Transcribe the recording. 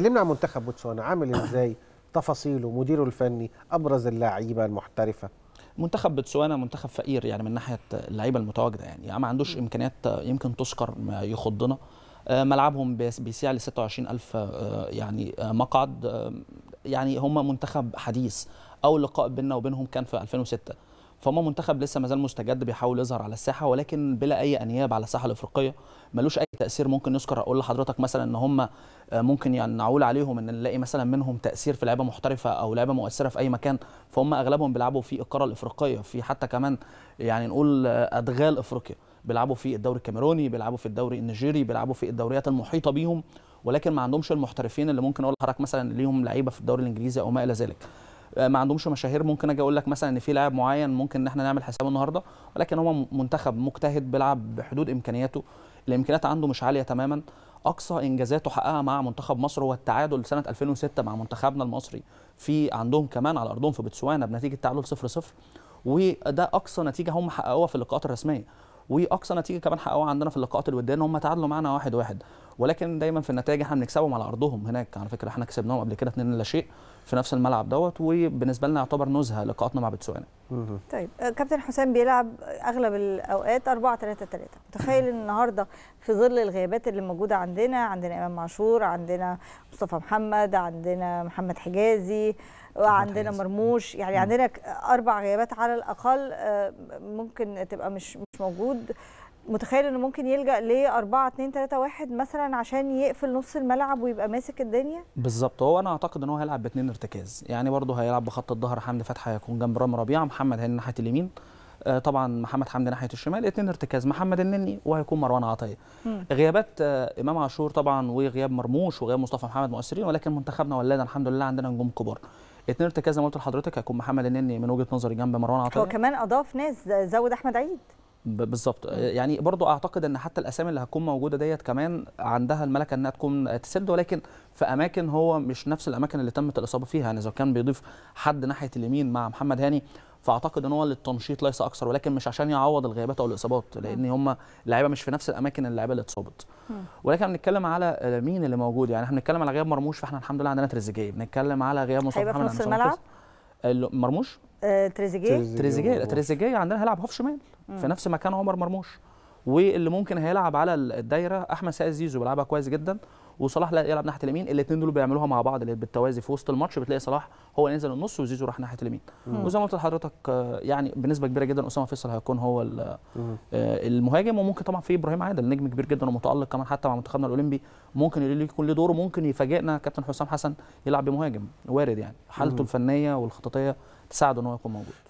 كلمنا عن منتخب بوتسوانا عامل ازاي تفاصيله مديره الفني ابرز اللاعيبه المحترفه منتخب بوتسوانا منتخب فقير يعني من ناحيه اللعيبه المتواجده يعني ما عندوش امكانيات يمكن تذكر يخضنا آه، ملعبهم بيسيع ل 26000 آه، يعني آه، مقعد يعني هم منتخب حديث اول لقاء بيننا وبينهم كان في 2006 فهم منتخب لسه مازال مستجد بيحاول يظهر على الساحه ولكن بلا اي انياب على الساحه الافريقيه ملوش اي تاثير ممكن نذكر اقول لحضرتك مثلا ان هم آه، ممكن يعني نعول عليهم ان نلاقي مثلا منهم تاثير في لعيبه محترفه او لعيبه مؤثره في اي مكان فهم اغلبهم بيلعبوا في القاره الافريقيه في حتى كمان يعني نقول ادغال افريقيا بيلعبوا في الدوري الكاميروني بيلعبوا في الدوري النيجيري بيلعبوا في الدوريات المحيطه بيهم ولكن ما عندهمش المحترفين اللي ممكن اقول لحضرتك مثلا ليهم لعيبه في الدوري الانجليزي او ما الى ذلك آه، ما عندهمش مشاهير ممكن اجي اقول لك مثلا ان في لاعب معين ممكن ان احنا نعمل حسابه النهارده ولكن هو منتخب مجتهد بيلعب بحدود امكانياته الامكانيات عنده مش عاليه تماما اقصى انجازاته حققها مع منتخب مصر هو التعادل سنه 2006 مع منتخبنا المصري في عندهم كمان على ارضهم في بوتسوانا بنتيجه تعادل 0-0 وده اقصى نتيجه هم حققوها في اللقاءات الرسميه واقصى نتيجه كمان حققوها عندنا في اللقاءات الوديه ان هم تعادلوا معانا واحد واحد ولكن دايما في النتائج احنا بنكسبهم على ارضهم هناك على فكره احنا كسبناهم قبل كده 2 لا شيء في نفس الملعب دوت وبالنسبه لنا يعتبر نزهه لقاءاتنا مع بتسوانا طيب آه، كابتن حسام بيلعب اغلب الاوقات 4 3 3 متخيل النهارده في ظل الغيابات اللي موجوده عندنا عندنا امام عاشور عندنا مصطفى محمد عندنا محمد حجازي وعندنا مرموش يعني عندنا اربع غيابات على الاقل آه، ممكن تبقى مش مش موجود متخيل انه ممكن يلجا ل 4 2 3 1 مثلا عشان يقفل نص الملعب ويبقى ماسك الدنيا بالظبط هو انا اعتقد ان هو هيلعب باثنين ارتكاز يعني برضه هيلعب بخط الظهر حمدي فتحي هيكون جنب رامي ربيعه محمد هاني ناحيه اليمين آه، طبعا محمد حمدي ناحيه الشمال اثنين ارتكاز محمد النني وهيكون مروان عطيه غيابات آه، امام عاشور طبعا وغياب مرموش وغياب مصطفى محمد مؤثرين ولكن منتخبنا ولادنا الحمد لله عندنا نجوم كبار اثنين ارتكاز زي ما قلت لحضرتك هيكون محمد النني من وجهه نظري جنب مروان عطيه هو كمان اضاف ناس زود احمد عيد بالظبط آه، يعني برضو اعتقد ان حتى الاسامي اللي هتكون موجوده ديت كمان عندها الملكه انها تكون تسد ولكن في اماكن هو مش نفس الاماكن اللي تمت الاصابه فيها يعني اذا كان بيضيف حد ناحيه اليمين مع محمد هاني فاعتقد ان هو للتنشيط ليس اكثر ولكن مش عشان يعوض الغيابات او الاصابات لان هم اللعيبه مش في نفس الاماكن اللعيبه اللي اتصابت ولكن بنتكلم على مين اللي موجود يعني احنا بنتكلم على غياب مرموش فاحنا الحمد لله عندنا تريزيجيه بنتكلم على غياب مصطفى محمد مرموش آه، تريزيجيه تريزيجيه تريزيجيه عندنا هيلعب هاف شمال في نفس مكان عمر مرموش واللي ممكن هيلعب على الدايره احمد سعيد زيزو بيلعبها كويس جدا وصلاح لا يلعب ناحيه اليمين الاثنين دول بيعملوها مع بعض بالتوازي في وسط الماتش بتلاقي صلاح هو نزل النص وزيزو راح ناحيه اليمين وزي ما قلت لحضرتك آه، يعني بنسبه كبيره جدا اسامه فيصل هيكون هو آه، المهاجم وممكن طبعا في ابراهيم عادل نجم كبير جدا ومتالق كمان حتى مع منتخبنا الاولمبي ممكن يكون له دور وممكن يفاجئنا كابتن حسام حسن يلعب بمهاجم وارد يعني حالته الفنيه والخططيه تساعده ان هو يكون موجود